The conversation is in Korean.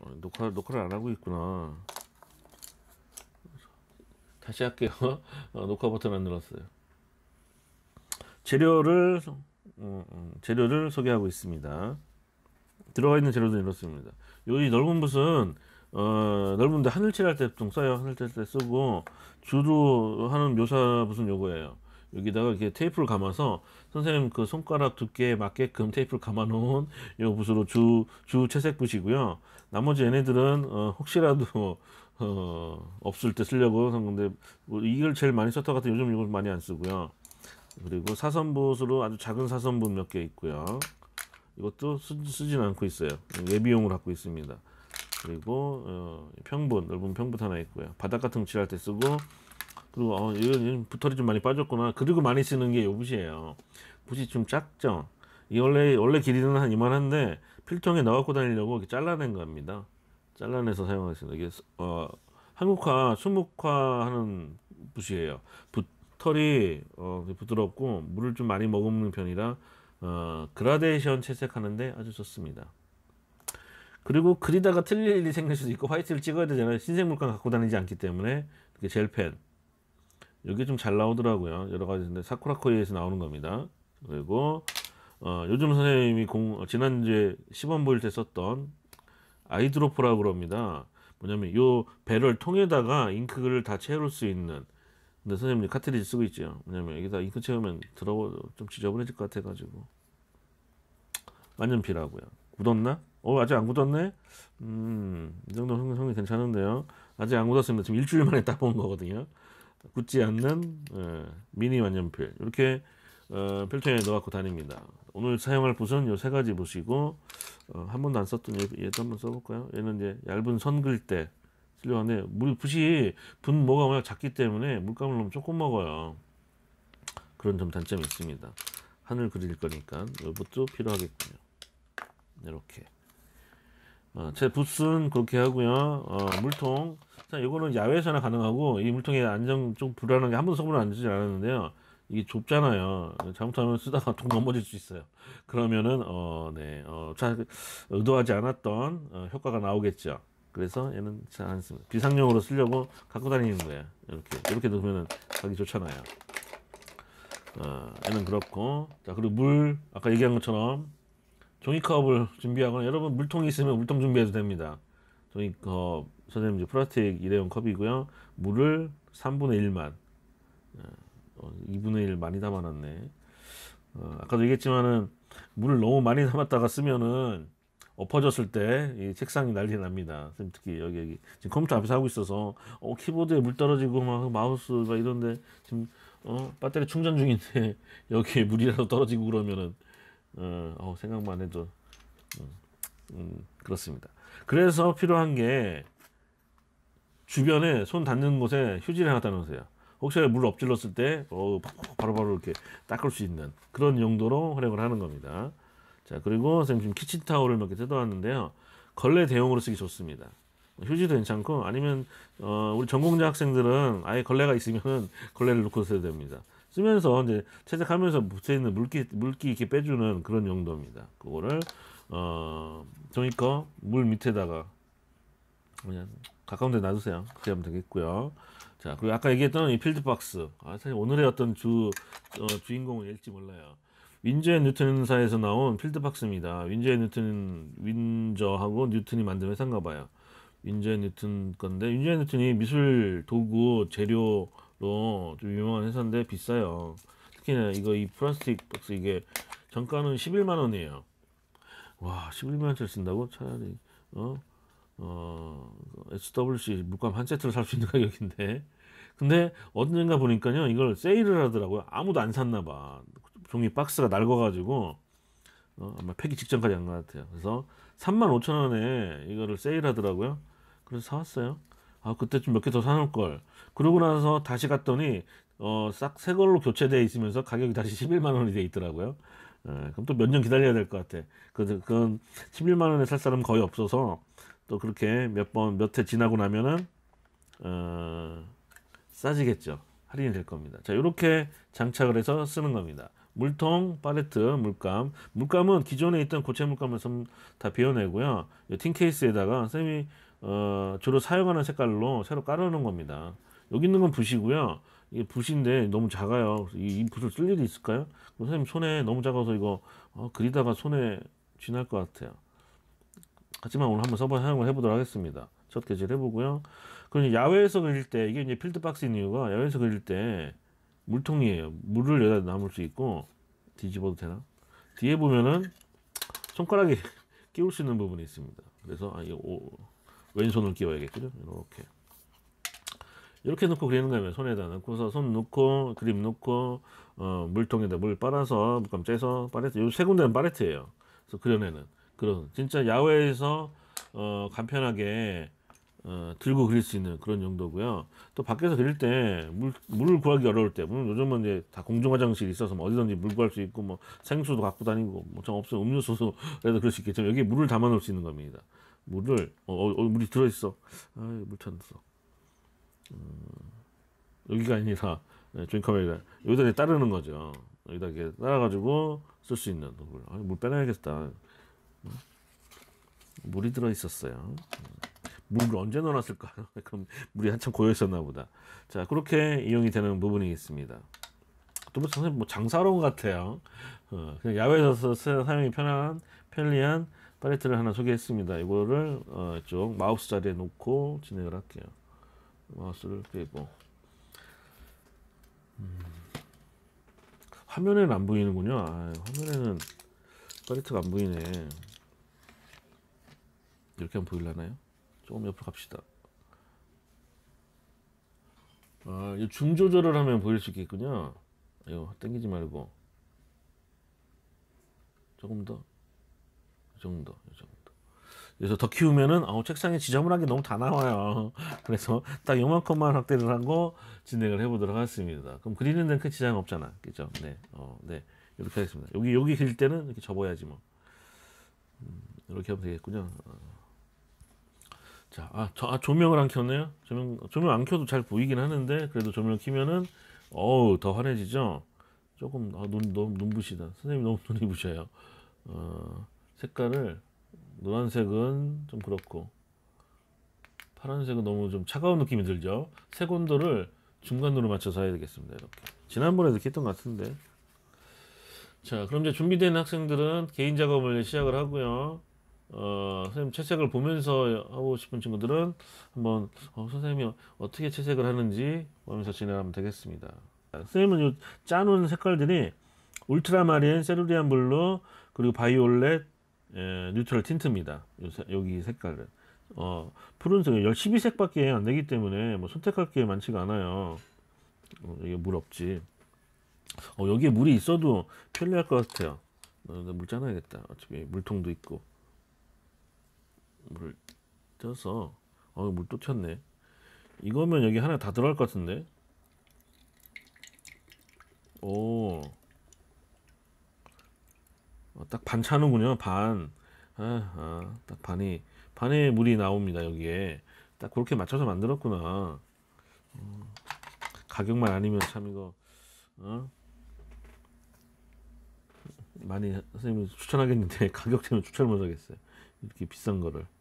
어, 녹화 녹화를 안 하고 있구나. 다시 할게요. 어, 녹화 버튼 안 눌렀어요. 재료를 어, 재료를 소개하고 있습니다. 들어가 있는 재료도 이렇습니다. 이 넓은 붓은 어, 넓은데 하늘칠할 때좀 써요. 하늘칠 때 쓰고 주로 하는 묘사 붓은 요거예요. 여기다가 이렇게 테이프를 감아서 선생님 그 손가락 두께에 맞게끔 테이프를 감아 놓은 요 붓으로 주, 주 채색 붓이고요. 나머지 얘네들은 어, 혹시라도 어, 없을 때 쓰려고 한 건데 뭐 이걸 제일 많이 썼던 같은 요즘 이걸 많이 안 쓰고요. 그리고 사선붓으로 아주 작은 사선붓 몇 개 있고요. 이것도 쓰, 진 않고 있어요. 예비용으로 갖고 있습니다. 그리고 어, 평분, 넓은 평분 하나 있고요. 바닥 같은 칠할 때 쓰고 그리고 어, 얘는 부털이 좀 많이 빠졌구나. 그리고 많이 쓰는 게이붓이에요 붓이 좀 작죠. 이 원래 원래 길이는 한 이만한데 필통에 넣어갖고 다니려고 이렇게 잘라낸 겁니다. 잘라내서 사용하시는 이게 어, 한국화 수묵화하는 붓이에요. 붓털이 어, 부드럽고 물을 좀 많이 머금는 편이라 어, 그라데이션 채색하는데 아주 좋습니다. 그리고 그리다가 틀릴 일이 생길 수도 있고 화이트를 찍어야 되잖아요. 신생 물감 갖고 다니지 않기 때문에 젤펜 이게 좀잘 나오더라고요. 여러 가지인데 사쿠라코이에서 나오는 겁니다. 그리고 어, 요즘 선생님이 공, 어, 지난주에 시범 보일 때 썼던 아이드로퍼라고 그럽니다. 뭐냐면 요배를 통에다가 잉크를 다 채울 수 있는 근데 선생님 카트리지 쓰고 있죠. 왜냐면 여기다 잉크 채우면 들어 가좀 지저분해질 것 같아가지고 완전 비라고요. 굳었나? 어 아직 안 굳었네? 음 이 정도 성이 괜찮은데요. 아직 안 굳었습니다. 지금 일주일 만에 따본 거거든요. 굳지 않는 어, 미니 완연필 이렇게 어, 필통에 넣어갖고 다닙니다. 오늘 사용할 붓은 요 세 가지 붓이고 어, 한 번도 안 썼던 얘, 도 한번 써볼까요? 얘는 이제 얇은 선글대 쓰려고 하는데 물 붓이 분 뭐가 워낙 작기 때문에 물감을 너무 조금 먹어요. 그런 좀 단점이 있습니다. 하늘 그릴 거니까 요것도 필요하겠군요. 이렇게 어, 제 붓은 그렇게 하고요. 어, 물통 자, 이거는 야외에서나 가능하고 이 물통에 안정 좀 불안한 게 한번 써보면 안 되지 않았는데요. 이게 좁잖아요. 잘못하면 쓰다가 통 넘어질 수 있어요. 그러면은 어, 네, 어, 자, 의도하지 않았던 어, 효과가 나오겠죠. 그래서 얘는 잘안 씁니다. 비상용으로 쓰려고 갖고 다니는 거예요. 이렇게 이렇게 놓으면 가기 좋잖아요. 어, 얘는 그렇고 자 그리고 물 아까 얘기한 것처럼 종이컵을 준비하거나 여러분 물통이 있으면 물통 준비해도 됩니다. 종이컵 선생님 이제 플라스틱 일회용 컵이고요. 물을 3분의 1만 어, 2분의 어, 1 많이 담아놨네. 어, 아까도 얘기했지만은 물을 너무 많이 담았다가 쓰면은 엎어졌을 때 이 책상이 난리 납니다. 선생님 특히 여기, 여기 지금 컴퓨터 앞에서 하고 있어서 어, 키보드에 물 떨어지고 막 마우스 가 이런데 지금 어, 배터리 충전 중인데 여기에 물이라도 떨어지고 그러면은 어, 어 생각만 해도 음, 음, 그렇습니다. 그래서 필요한 게 주변에 손 닿는 곳에 휴지를 하나 따놓으세요. 혹시 물 엎질렀을 때 어, 바로바로 바로 이렇게 닦을 수 있는 그런 용도로 활용을 하는 겁니다. 자 그리고 선생님 지금 키친타올을 몇개 뜯어왔는데요. 걸레 대용으로 쓰기 좋습니다. 휴지도 괜찮고 아니면 어, 우리 전공자 학생들은 아예 걸레가 있으면 걸레를 놓고 써야 됩니다. 쓰면서 이제 채색하면서 붙어 있는 물기 물기 이렇게 빼주는 그런 용도입니다. 그거를 어, 종이컵 물 밑에다가 그냥 가까운 데 놔두세요. 그렇게 하면 되겠고요. 자, 그리고 아까 얘기했던 이 필드박스. 아, 사실 오늘의 어떤 주, 어, 주인공은 일지 몰라요. 윈저의 뉴턴사에서 나온 필드박스입니다. 윈저의 뉴턴, 윈저하고 뉴턴이 만든 회사인가 봐요. 윈저의 뉴턴 건데, 윈저의 뉴턴이 미술 도구 재료로 좀 유명한 회사인데 비싸요. 특히나 이거 이 플라스틱 박스 이게 정가는 11만 원이에요. 와, 11만 원짜리 쓴다고? 차라리, 어? 어, 그 SWC 물감 한 세트를 살 수 있는 가격인데 근데 언젠가 보니까요 이걸 세일을 하더라고요 아무도 안 샀나 봐 종이 박스가 낡아가지고 어, 아마 폐기 직전까지 안것 같아요 그래서 35,000원에 이거를 세일하더라고요 그래서 사왔어요 아그때좀 몇 개 더 사놓을 걸 그러고 나서 다시 갔더니 어, 싹 새 걸로 교체돼 있으면서 가격이 다시 11만 원이 돼 있더라고요 에, 예, 그럼 또 몇 년 기다려야 될 것 같아 그, 그건 11만 원에 살 사람은 거의 없어서 또 그렇게 몇 번몇회 지나고 나면은 어, 싸지겠죠. 할인이 될 겁니다. 자, 이렇게 장착을 해서 쓰는 겁니다. 물통, 팔레트, 물감. 물감은 기존에 있던 고체 물감을 다 비워내고요. 틴 케이스에다가 쌤이 어, 주로 사용하는 색깔로 새로 깔아놓은 겁니다. 여기 있는 건 붓이고요. 이게 붓인데 너무 작아요. 이, 이 붓을 쓸 일이 있을까요? 선생님 손에 너무 작아서 이거 어, 그리다가 손에 지날것 같아요. 하지만 오늘 한번 서버 사용을 해보도록 하겠습니다. 첫 개질 해보고요. 그럼 야외에서 그릴 때 이게 이제 필드박스인 이유가 야외에서 그릴 때 물통이에요. 물을 여기다 담을 수 있고 뒤집어도 되나? 뒤에 보면은 손가락이 끼울 수 있는 부분이 있습니다. 그래서 아, 이 오, 왼손을 끼워야겠군 이렇게 이렇게 넣고 그리는 거면 손에다 넣고서 손 넣고 그림 넣고 어, 물통에다 물 빨아서 물감 째서 파레트 요세 군데는 파레트예요. 그래서 그려내는 그런 진짜 야외에서 어, 간편하게 어, 들고 그릴 수 있는 그런 용도고요. 또 밖에서 그릴 때 물, 물을 구하기 어려울 때 물론 요즘은 이제 다 공중 화장실 이 있어서 뭐 어디든지 물 구할 수 있고 뭐 생수도 갖고 다니고 뭐참 없어 음료수도 그래도 그럴 수 있겠지만 여기 물을 담아 놓을 수 있는 겁니다. 물을 어, 어, 어 물이 들어 있어. 아물 찾았어. 음, 여기가 아니라 네, 조인카메 여기다 따르는 거죠. 여기다 이렇게 따라가지고 쓸 수 있는 물. 아물 빼놔야겠다. 물이 들어 있었어요. 물을 언제 넣어놨을까? 그럼 물이 한참 고여 있었나 보다. 자, 그렇게 이용이 되는 부분이 있습니다. 또 무슨 뭐, 뭐 장사론 같아요. 어, 그냥 야외에서 사용이 편한 편리한 팔레트를 하나 소개했습니다. 이거를 어, 좀 마우스 자리에 놓고 진행을 할게요. 마우스를 빼고 음, 화면에는 안 보이는군요. 아 화면에는 팔레트가 안 보이네. 이렇게 하면 보일라나요? 조금 옆으로 갑시다. 아, 이줌 조절을 하면 보일 수 있겠군요. 이거 당기지 말고 조금 더, 이 정도, 이 정도. 그래서 더 키우면은 어, 책상에 지저분한 게 너무 다 나와요. 그래서 딱 요만큼만 확대를 하고 진행을 해보도록 하겠습니다. 그럼 그리는 데는 큰 지장 없잖아, 그죠? 네, 어, 네, 이렇게 하겠습니다. 여기 여기 길 때는 이렇게 접어야지 뭐. 음, 이렇게 하면 되겠군요. 어. 자, 아, 저, 아, 조명을 안 켰네요. 조명 조명 안 켜도 잘 보이긴 하는데 그래도 조명 키면은 어우 더 환해지죠. 조금 아, 눈 너무 눈부시다. 선생님 너무 눈이 부셔요. 어, 색깔을 노란색은 좀 그렇고 파란색은 너무 좀 차가운 느낌이 들죠. 색 온도를 중간으로 맞춰서 해야 되겠습니다. 이렇게 지난번에 이렇게 했던 것 같은데. 자, 그럼 이제 준비된 학생들은 개인 작업을 시작을 하고요. 어, 선생님 채색을 보면서 하고 싶은 친구들은 한번 어, 선생님이 어떻게 채색을 하는지 보면서 진행하면 되겠습니다. 선생님은 이 짜놓은 색깔들이 울트라마린, 세르리안 블루, 그리고 바이올렛, 에, 예, 뉴트럴 틴트입니다. 요, 여기 색깔은. 어, 푸른색 12색밖에 안 되기 때문에 뭐 선택할 게 많지가 않아요. 어, 여기 물 없지. 어, 여기에 물이 있어도 편리할 것 같아요. 어, 물 짜놔야겠다. 어차피 물통도 있고. 물을 떠서어물 또쳤네 이거면 여기 하나 다 들어갈 것 같은데 오. 어, 딱반 차는군요. 반. 아, 아, 딱 반이 반의 물이 나옵니다. 여기에 딱 그렇게 맞춰서 만들었구나. 어, 가격만 아니면 참 이거 어? 많이 선생님이 추천하겠는데 가격 때문에 추천을 못하겠어요. 이렇게 비싼 거를.